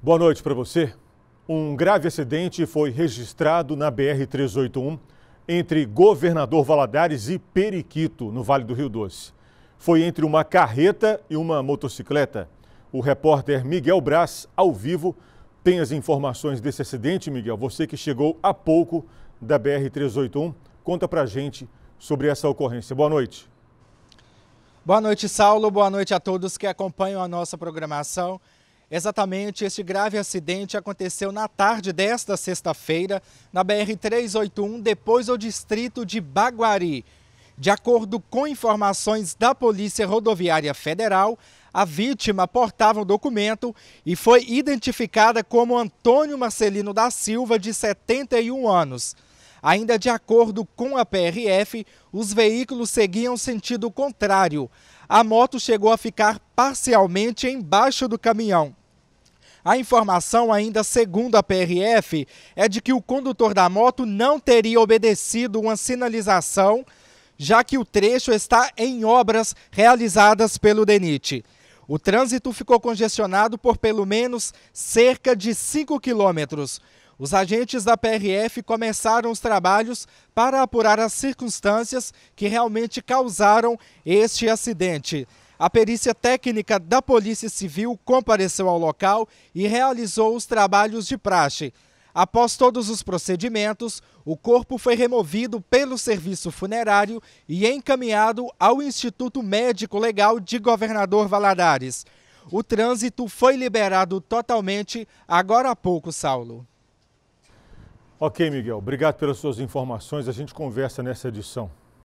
Boa noite para você. Um grave acidente foi registrado na BR-381 entre Governador Valadares e Periquito, no Vale do Rio Doce. Foi entre uma carreta e uma motocicleta. O repórter Miguel Braz, ao vivo, tem as informações desse acidente, Miguel. Você que chegou há pouco da BR-381, conta para a gente sobre essa ocorrência. Boa noite. Boa noite, Saulo. Boa noite a todos que acompanham a nossa programação. Exatamente este grave acidente aconteceu na tarde desta sexta-feira, na BR-381, depois do distrito de Baguari. De acordo com informações da Polícia Rodoviária Federal, a vítima portava um documento e foi identificada como Antônio Marcelino da Silva, de 71 anos. Ainda de acordo com a PRF, os veículos seguiam sentido contrário. A moto chegou a ficar parcialmente embaixo do caminhão. A informação, ainda segundo a PRF, é de que o condutor da moto não teria obedecido uma sinalização, já que o trecho está em obras realizadas pelo DENIT. O trânsito ficou congestionado por pelo menos cerca de 5 quilômetros. Os agentes da PRF começaram os trabalhos para apurar as circunstâncias que realmente causaram este acidente. A perícia técnica da Polícia Civil compareceu ao local e realizou os trabalhos de praxe. Após todos os procedimentos, o corpo foi removido pelo serviço funerário e encaminhado ao Instituto Médico Legal de Governador Valadares. O trânsito foi liberado totalmente agora há pouco, Saulo. Ok, Miguel. Obrigado pelas suas informações. A gente conversa nessa edição.